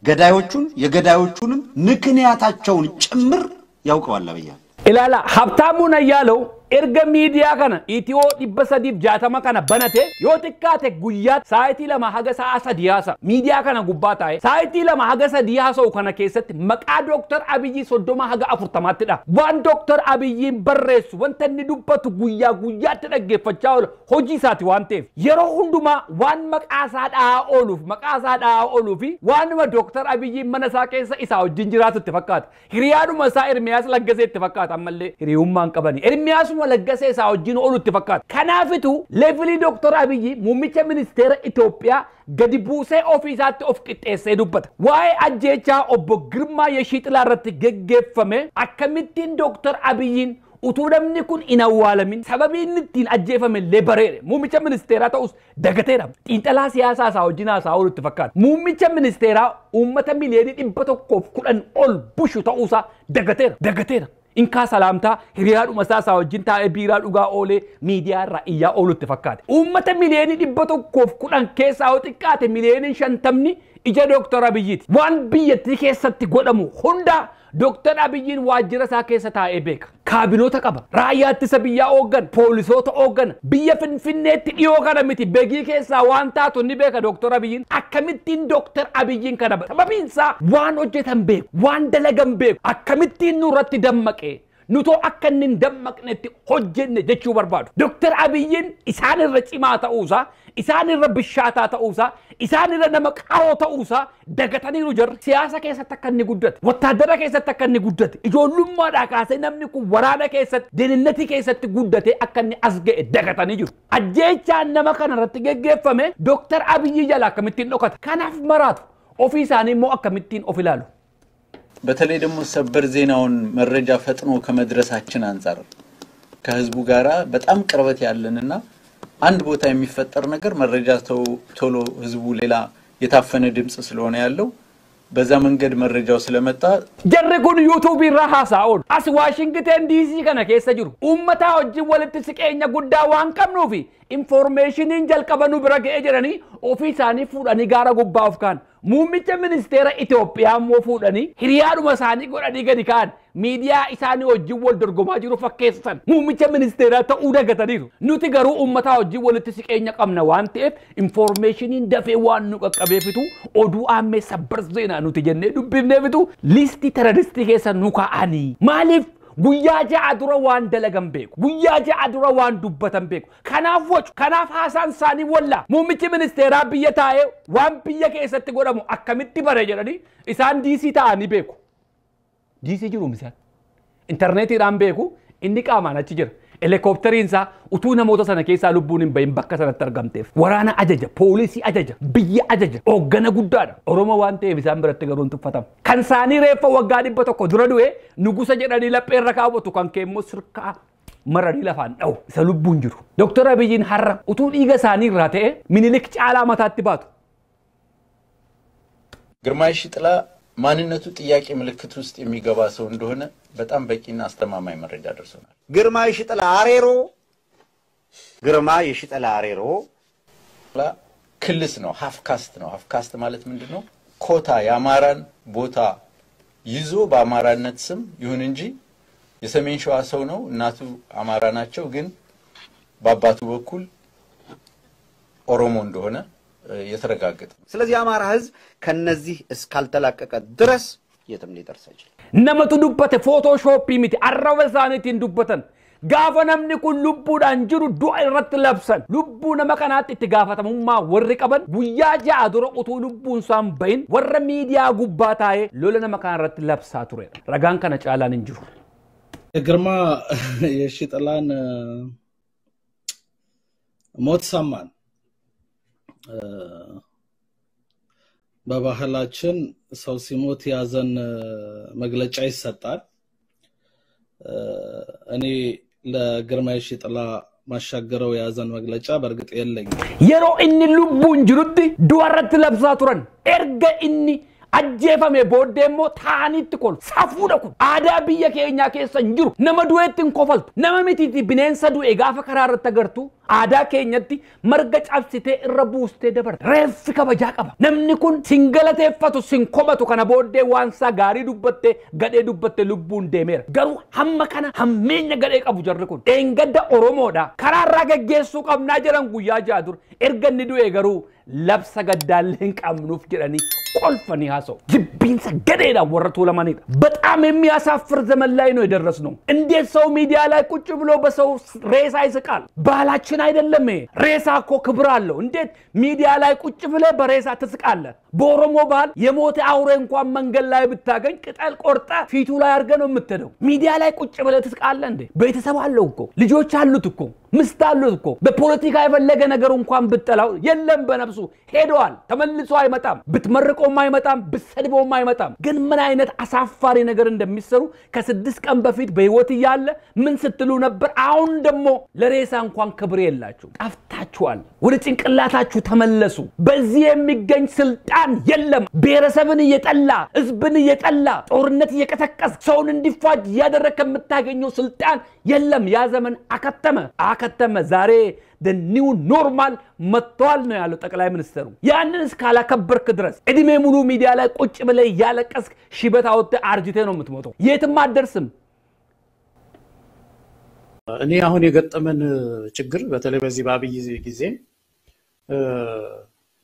ገዳዮቹን የገዳዮቹንም ምክንያታቸውን ጭምር ያውቀዋል አብይ ኢላላ ሀብታሙን እያለው erga miidiyaa kana itiyoo dhibba sadiif jaatama kana banate yoo xiqqaate guyyaa saayitii lama haga sa'a sadii haasa miidiyaa kana gubbaa taa'e saayitii lama haga sadii haasa'u kana keessatti maqaa dooktar abiyyi soddoma haga afurtamattidha waan dooktar abiyyiin barreessu wanta inni dubbatu guyyaa guyyaatti dhaggeeffachaa oola hojii isaati waan ta'eef yeroo hundumaa waan maqaa isaa dhahaa ooluuf maqaa isaa dhahaa ooluu fi waanuma dooktar abiyyiin mana isaa keessa isa wajjin jiraatu itti fakkaata hiriyaadhuma isaa hirmiyaas laggasee itti fakkaata ammallee hiriyummaan qabani hirmiyaasuma Danuma Laggasa isaa wajjin oolutti fakkaata. Kanaafitu leevilii Dooktar Abiyyi muummicha ministeera Itoophiyaa gadi buusee ofii isaatti of qixxeessee dubbata. Waa'ee ajjeechaa obbo Girmaa Yeshiixilaa irratti geggeeffame akkamittiin Dooktar Abiyyiin utuu namni kun hin awwaalamin sababii inni ittiin ajjeefame illee bareede muumicha ministeeraa ta'us dagateera. Xiinxalaa siyaasaa isaa wajjin haasa'aa oolutti fakkaata. Muumicha ministeeraa uummata miliyoonii dhibba tokkoof kudhan ol bushu ta'uusaa dagateera. Dagateera. inkaa salaamtaa hiriyaadhuma saasaa wajjin taa'ee biiraa dhugaa oolee miidiyaa irraa iyyaa oolutti fakkaate. Uummata miliyoonii dhibba tokkoof kudhan keessaa yoo xiqqaate miliyooniin shantamni ija dooktor Abiyyiiti. Waan biyyattii keessatti godhamu hundaa Dooktar Abiyyiin waajjira isaa keessa taa'ee beeka. Kaabinoota qaba. Raayyaa ittisa biyyaa hooggan, poolisoota hooggan, biyya Finfinneetti dhiyoo kana miti beekii keessaa waan taatu ni beeka Dooktar Abiyyiin. Akkamittiin Dooktar Abiyyiin kana sababiin isaa waan hojjetan beeku, waan dalagan beeku, akkamittiin nurratti dammaqee nuto akka inni hin dammaqnetti hojjenne jechuu barbaadu. Dooktar Abiyyiin isaan irra cimaa ta'uusaa, isaan irra bishaataa ta'uusaa, isaan irra nama qaroo ta'uusaa dagataniiru jirra. Siyaasa keessatti akka inni guddate, wattaadara keessatti akka inni guddate, ijoollummaadhaa kaasee namni kun waraana keessatti, dininnati keessatti guddate akka inni as ga'e dagatanii jiru. Ajjeechaan nama kana irratti geggeeffame Dooktar Abiyyi jala akkamittiin dhokata. Kanaaf maraatu ofii isaanii immoo akkamittiin of ilaalu. በተለይ ደግሞ ሰበር ዜናውን መረጃ ፈጥኖ ከመድረሳችን አንጻር ከህዝቡ ጋራ በጣም ቅርበት ያለንና አንድ ቦታ የሚፈጠር ነገር መረጃ ቶሎ ህዝቡ ሌላ የታፈነ ድምፅ ስለሆነ ያለው በዛ መንገድ መረጃው ስለመጣ ጀርጉን ዩቱብ ራ ሀሳኦን አስ ዋሽንግተን ዲሲ ከነ ኬሰ ጅሩ ኡመታ ወጅ ወልት ስቄኛ ጉዳ ዋን ቀብኑፊ ኢንፎርሜሽኒን ጀልቀበኑ ብረ ገኤ ጀረኒ ኦፊሳኒ ሳኒ ፉዳኒ ጋራ ጉባ ኡፍካን Muummicha ministeera Itoophiyaa immoo fuudhanii hiriyaadhuma isaanii godhanii gadi ka'an miidiyaa isaanii wajjin wal dorgomaa jiru fakkeessan muummicha ministeeraa ta'uu dagataniiru. Nuti garuu uummataa wajjin walitti siqeenya qabna waan ta'eef infoormeeshiniin dafee waan nu qaqqabeefitu oduu aamee sabbar seenaa nuti jennee dubbifneefitu liistii terroristii keessa nu kaa'anii maaliif guyyaa ja'a dura waan dalagan beeku guyyaa ja'a dura waan dubbatan beeku kanaaf wacu kanaaf haasaan isaanii wallaa muummichi ministeeraa biyya taa'ee waan biyya keessatti godhamu akkamitti bare jedhanii isaan diisii ta'anii beeku diisii jiru misaan intarneetiidhaan beeku inni qaamaan achi jira Elekopteriinsaa utuu namoota sana keessaa lubbuun hin bahin bakka sanatti argamteef. Waraana ajaja, poolisii ajaja, biyya ajaja, hooggana guddaadha. Oromoo waan ta'eef isaan biratti garuun tuffatama. Kan saanii reeffa waggaa dhibba tokko dura du'e nugusa jedhanii lapheerra kaawwatu kan kee immoo sirkaa maranii lafaan dha'u isa lubbuun jiru. Dooktar Abiyyiin har'a utuu dhiiga isaanii irraa ta'e minilik caalaa mataatti baatu. Girmaayishii Xilaa ማንነቱ ጥያቄ ምልክት ውስጥ የሚገባ ሰው እንደሆነ በጣም በቂና አስተማማኝ መረጃ ደርሶናል። ግርማ የሺጥላ አሬሮ ግርማ የሺጥላ አሬሮ ክልስ ነው፣ ሀፍካስት ነው። ሀፍካስት ማለት ምንድን ነው? ኮታ የአማራን ቦታ ይዞ በአማራነት ስም ይሁን እንጂ የሰሜን ሸዋ ሰው ነው፣ እናቱ አማራ ናቸው፣ ግን በአባቱ በኩል ኦሮሞ እንደሆነ የተረጋገጠ። ስለዚህ የአማራ ህዝብ ከነዚህ እስካልተላቀቀ ድረስ የትም ሊደርስ አይችልም። እነመቱ ዱበተ ፎቶሾፕ ሚት አረበሳነቲን ዱበተን ጋፈ ነምኒ ኩን ልቡዳን ጅሩ ዱአ ረት ለብሰን ልቡ ነመ ቀናት ጋፈተሙማ ወሪ ቀበን ጉያ ጃ ዱረ ቁቱ በይን ወረ ሚዲያ ጉባ ሎለ ነመ ረት ለብሳ ቱረ ረጋን ከነ ጫላን እንጅሩ ግርማ የሺ ሞት ሰማን። በባህላችን ሰው ሲሞት ያዘን መግለጫ ይሰጣል። እኔ ለግርማይ ሺጥላ ማሻገረው የሀዘን መግለጫ በእርግጥ የለኝ። የሮ እኒ ልቡ ጅሩት ዱዋረት ለብሳ ቱረን ኤርገ እኒ አጀፈሜ ቦዴ ታኒት ኮል ሳፉ ኩን አዳ ብየ ኬኛ ኬሰን ጅሩ ነመ ዱዌትን ኮፈልቱ ነመ ሚቲቲ ቢኔንሰ ዱኤ ጋፈ ከራረት ተገርቱ aadaa keenyatti marga cabsitee irra buustee dabarte. Reeffi kabajaa qaba. Namni kun sin galateeffatu sin komatu kana booddee waan isaa gaarii dubbattee gadhee dubbattee lubbuun deemeera. Garuu hamma kana hammeenya gadhee qabu jarri kun. eengadda Oromoodha. Karaarraa gaggeessuu qabnaa jiran guyyaa ja'a dur erga inni du'e garuu labsa gaddaallee hin qabnuuf jedhanii ቆልፈን ያሰው ጅቢንሰ ገደዳ ወረቱ ለማኔ በጣም የሚያሳፍር ዘመን ላይ ነው የደረስነው። እንዴት ሰው ሚዲያ ላይ ቁጭ ብሎ በሰው ሬሳ ይስቃል? ባህላችን ግን አይደለም። ይሄ ሬሳ እኮ ክብር አለው። እንዴት ሚዲያ ላይ ቁጭ ብለ በሬሳ ትስቃለ? በኦሮሞ ባህል የሞተ አውሬ እንኳን መንገድ ላይ ብታገኝ ቅጠል ቆርጠ ፊቱ ላይ አድርገ ነው የምትሄደው። ሚዲያ ላይ ቁጭ ብለ ትስቃለ እንዴ? ቤተሰብ አለው እኮ ልጆች አሉት እኮ ምስት አሉት እኮ በፖለቲካ የፈለገ ነገር እንኳን ብጠላው የለም በነፍሱ ሄደዋል። ተመልሶ አይመጣም። ብትመርቆም አይመጣም፣ ብትሰድበውም አይመጣም። ግን ምን አይነት አሳፋሪ ነገር እንደሚሰሩ ከስድስት ቀን በፊት በህይወት እያለ ምን ስትሉ ነበር? አሁን ደግሞ ለሬሳ እንኳን ክብር የላችሁ። ጠፍታችኋል። ወደ ጭንቅላታችሁ ተመለሱ። በዚህ የሚገኝ ስልጣን የለም። ብሔረሰብን እየጠላ ህዝብን እየጠላ ጦርነት እየቀሰቀስ ሰውን እንዲፋጅ እያደረግ ከምታገኘው ስልጣን የለም። ያ ዘመን አከተመ። ከተመ፣ ዛሬ ኒው ኖርማል መጥተዋል ነው ያለው ጠቅላይ ሚኒስትሩ። ያንን እስካላከበርክ ድረስ እድሜ ሙሉ ሚዲያ ላይ ቁጭ ብለህ እያለቀስክ ሽበት አወጥ አርጅቴ ነው የምትሞተው። የትም አደርስም። እኔ አሁን የገጠመን ችግር በተለይ በዚህ በአብይ ጊዜ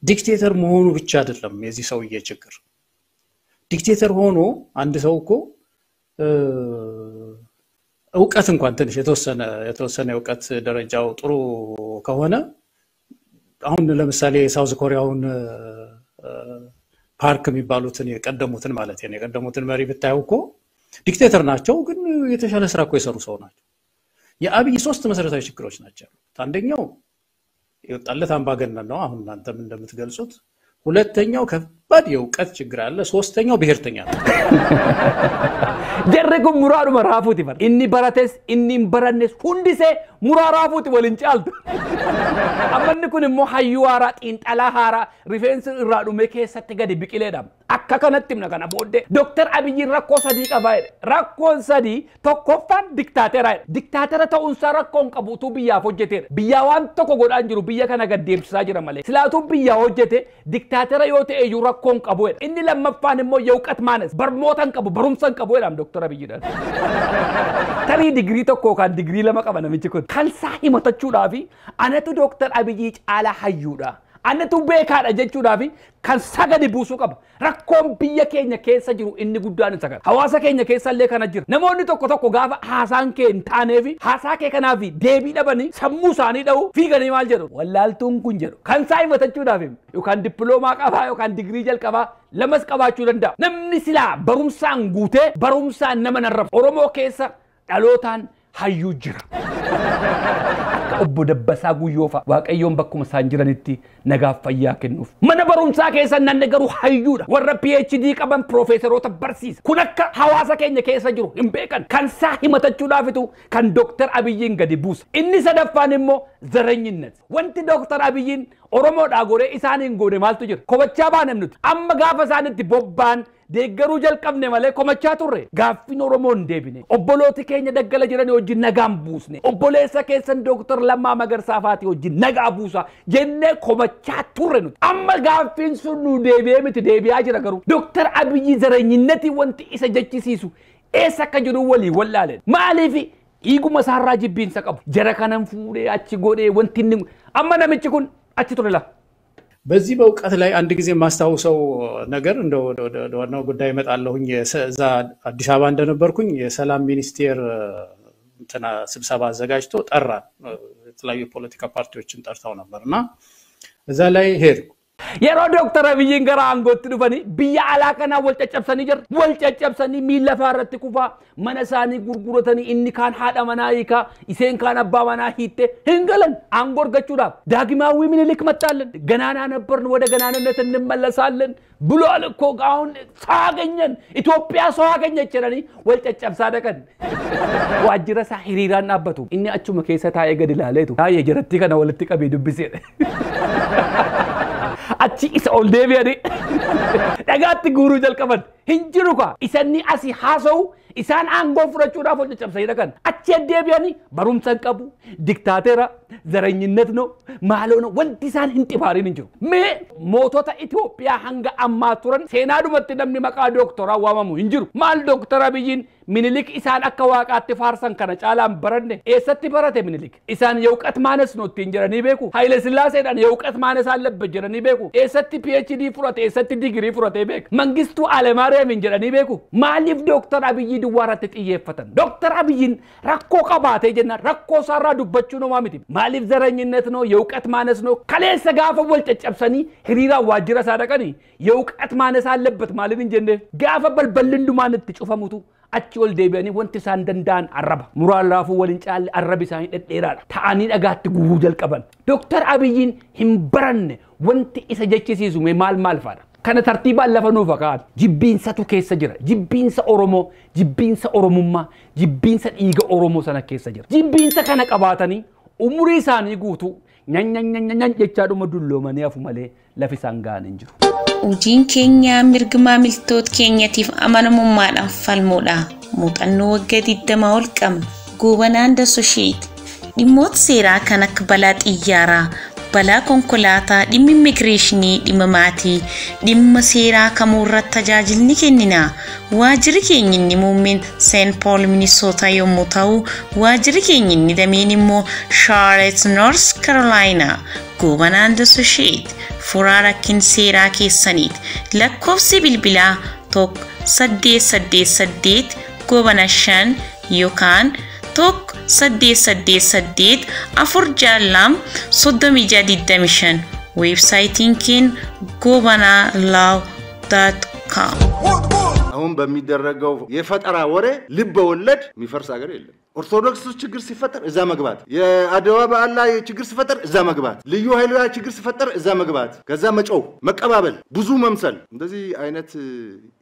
ዲክቴተር መሆኑ ብቻ አይደለም የዚህ ሰውዬ ችግር። ዲክቴተር ሆኖ አንድ ሰው እኮ እውቀት እንኳን ትንሽ የተወሰነ የተወሰነ የእውቀት ደረጃው ጥሩ ከሆነ አሁን ለምሳሌ የሳውዝ ኮሪያውን ፓርክ የሚባሉትን የቀደሙትን ማለት ነው የቀደሙትን መሪ ብታየው እኮ ዲክቴተር ናቸው፣ ግን የተሻለ ስራ እኮ የሰሩ ሰው ናቸው። የአብይ ሶስት መሰረታዊ ችግሮች ናቸው። አንደኛው የወጣለት አምባገነን ነው፣ አሁን እናንተም እንደምትገልጹት። ሁለተኛው ከባድ የእውቀት ችግር አለ። ሶስተኛው ብሄርተኛ ነው። Jarri kun muraaduma raafuuti bara. Inni barates inni hin barannes hundisee muraa raafuuti waliin caaltu. Ammanni kun immoo hayyuu haaraa xiinxalaa haaraa rifeensi irraa dhume keessatti gadi biqileedha. Akka kanatti himna kana booddee. Dooktar Abiyyiin rakkoo sadii qabaa jedhe. Rakkoon sadii tokkoffaan diktaateera jedhe. Diktaatera ta'uunsaa rakkoon qabu utuu biyyaaf hojjeteera. Biyyaa waan tokko godhaan jiru biyya kana gaddeemsisaa jira malee. Silaatuu biyyaa hojjete diktaatera yoo ta'e iyyuu rakkoon qabu jedhe. Inni lammaffaan immoo yooqat maanes barmoota hin qabu barumsa hin qabu jedham dooktar. doktora biyyiidhaan. Tarii digirii tokkoo kan digirii lama qaba namichi kun. Kan isaa himattachuudhaa fi anatu doktar Abiyyii caalaa hayyuudha. annatu beekaadha jechuudhaaf kan sagadi buusuu qaba. Rakkoon biyya keenya keessa jiru inni guddaan hin sagada. Hawaasa keenya keessa illee kana jira. Namoonni tokko tokko gaafa haasaan kee hin taaneef haasaa kee kanaaf deebii dhabanii sammuu isaanii dha'u fiiganii maal jedhu wallaaltuun kun jedhu kan isaa himatachuudhaaf yookaan dippiloomaa qabaa yookaan digirii jalqabaa lamas qabaachuu danda'a. Namni silaa barumsaan guutee barumsaan nama narrabu. Oromoo keessa dhalootaan hayyuu jira. obbo Dabbasaa Guyyoofa Waaqayyoon bakkuma isaan jiranitti nagaaf fayyaa kennuuf. Mana barumsaa keessa nanni garuu hayyuudha. Warra PhD qaban piroofeesaroota barsiisa. Kun akka hawaasa keenya keessa jiru hin beekan. Kan saa himatachuudhaafitu kan Dooktar Abiyyiin gadi buusa. Inni sadaffaan immoo zareenyinnati. Wanti Dooktar Abiyyiin Oromoodhaa goree isaaniin goone maaltu jira? Kobachaa baanamnuti. Amma gaafa isaanitti bobbaan deeggaruu jalqabne malee komachaa turre gaaffiin Oromoon deebine obbolooti keenya daggala jiranii wajjin nagaan buusne obboleessa keessan dooktar Lammaa Magarsaa faatii wajjin nagaa buusa jennee komachaa turre nuti amma gaaffin sun nu deebi'ee miti deebi'aa jira garuu dooktar Abiyyi zareenyinnati wanti isa jechisiisu eessa akka jiru walii wallaaleen maaliif dhiiguma isaarraa jibbiinsa qabu jara kanan fuudhee achi godhee wanti inni amma namichi kun achi ture lafa. በዚህ በእውቀት ላይ አንድ ጊዜ የማስታውሰው ነገር እንደ ዋናው ጉዳይ እመጣለሁኝ። እዛ አዲስ አበባ እንደነበርኩኝ የሰላም ሚኒስቴር እንትና ስብሰባ አዘጋጅቶ ጠራ። የተለያዩ የፖለቲካ ፓርቲዎችን ጠርተው ነበር እና እዛ ላይ ሄድኩ። Yeroo dooktar Abiyyiin gara aangootti dhufanii biyya alaa kanaa wal caccabsanii jirra. Wal caccabsanii miila fa'aa irratti kufaa mana isaanii gurguratanii inni kaan haadha manaa hiikaa iseen kaan abbaa manaa hiittee hin galan aangoo argachuudhaaf. Daagimaawii minilik መጣለን ገናና ነበርን ወደ ገናንነት እንመለሳለን ብሏል እኮ አሁን ሰው አገኘን ኢትዮጵያ ሰው አገኘች ነኒ ወልጨጨብሳ ደቀን ዋጅረሳ ሂሪራን አበቱ እኒ አቹመ ኬሰ ታየ ገድላለቱ ታየ ጀረቲ ከነ ወልቲ ቀቢ ዱብሴ achi isa ol deebi'anii dhagaatti guuruu jalqaban hin jiru ka isanni asii haasa'u isaan aangoo fudhachuudhaaf hojja cabsanii kan achi deebi'anii barumsa hin qabu diktaateera zareenyinnet no maaloo no wanti isaan hin xibaarin hin jiru. Mee mootota Itoophiyaa hanga ammaa turan seenaadhumatti namni maqaa dooktoraa waamamu hin jiru maal dooktora biyyiin ምኒልክ ኢሳን አከ ዋቃት ፋርሰን ከነ ጫላን በረነ ኤሰት በረተ ምኒልክ ኢሳን የእውቀት ማነስ ነው እቲን ጀረኒ ቤኩ ኃይለ ስላሴዳን የእውቀት ማነስ አለበት ጀረኒ ቤኩ ኤሰት ፒኤችዲ ፍረተ ኤሰት ዲግሪ ፍረተ ቤክ መንግስቱ አለማርያምን ጀረኒ ቤኩ ማሊፍ ዶክተር አብይ ድዋራት ጥየፈተን ዶክተር አብይን ረኮ ቀባቴ ጀና ረኮ ሳራ ዱበቹ ነው ማምቲ ማሊፍ ዘረኝነት ነው የእውቀት ማነስ ነው ከሌሰ ጋፈ ወልጨጨብሰኒ ህሪራ ዋጅረ ሳደቀኒ የእውቀት ማነስ አለበት ማሊፍ እንጀነ ጋፈ በልበልንዱ ማነት ጩፈሙቱ achi ol deebi'anii wanti isaan danda'an arraba. Muraan raafuu waliin caalli arrabi isaanii dhedheeraadha. Ta'anii dhagaatti guhuu jalqaban. Dooktar Abiyyiin hin baranne wanti isa jechisiisu maal maal fa'aadha. Kana tartiibaan lafa nuuf kaa'an jibbiinsatu keessa jira. Jibbiinsa Oromoo, jibbiinsa Oromummaa, jibbiinsa dhiiga Oromoo sana keessa jira. Jibbiinsa kana qabaatanii umurii isaanii guutuu nyaanyaanyaan jechaa dhuma dulloomanii hafu malee lafi isaan ga'an hin jiru. hojiin keenya mirgi maamiltoota keenyatiif amanamummaadhaan falmuudha muuxannoo waggaa 20 ol qabna guubanaan dasoosheeti dhimmoota seeraa kan akka balaa xiyyaaraa balaa konkolaataa dhimma immigireeshinii dhimma maatii dhimma seeraa kamuu irratti tajaajilni kennina waajjirri keenya inni muummeen seen pool minisootaa yommuu ta'u waajjirri keenya inni dameen immoo shaaret noors karoolaayinaa Qubanaan dasu sheet furaa rakkin seeraa keessaniiti lakkoofsi bilbilaa tokko saddeet saddeet saddeet gobana shan yookaan saddeet saddeet saddeet afur jaallam soddomi ija digdami shan ኦርቶዶክስ ችግር ሲፈጠር እዛ መግባት፣ የአድዋ በዓል ላይ ችግር ሲፈጠር እዛ መግባት፣ ልዩ ኃይሉ ላይ ችግር ሲፈጠር እዛ መግባት፣ ከዛ መጮው፣ መቀባበል፣ ብዙ መምሰል። እንደዚህ አይነት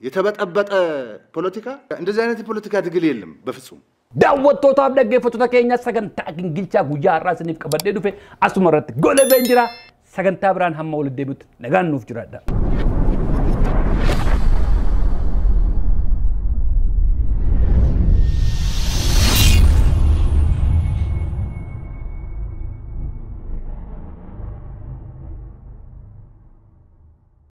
የተበጠበጠ ፖለቲካ እንደዚህ አይነት የፖለቲካ ትግል የለም በፍጹም። ዳወቶታፍ ደገፈቶታ ኬኛ ሰገንታ ግንግልቻ ጉያ ራስኒፍ ቀበዴ ዱፌ አሱመረት ጎለ በእንጅራ ሰገንታ ብራን ሀማ ወልዴ ዱት ነጋን ኑፍ ጅራዳ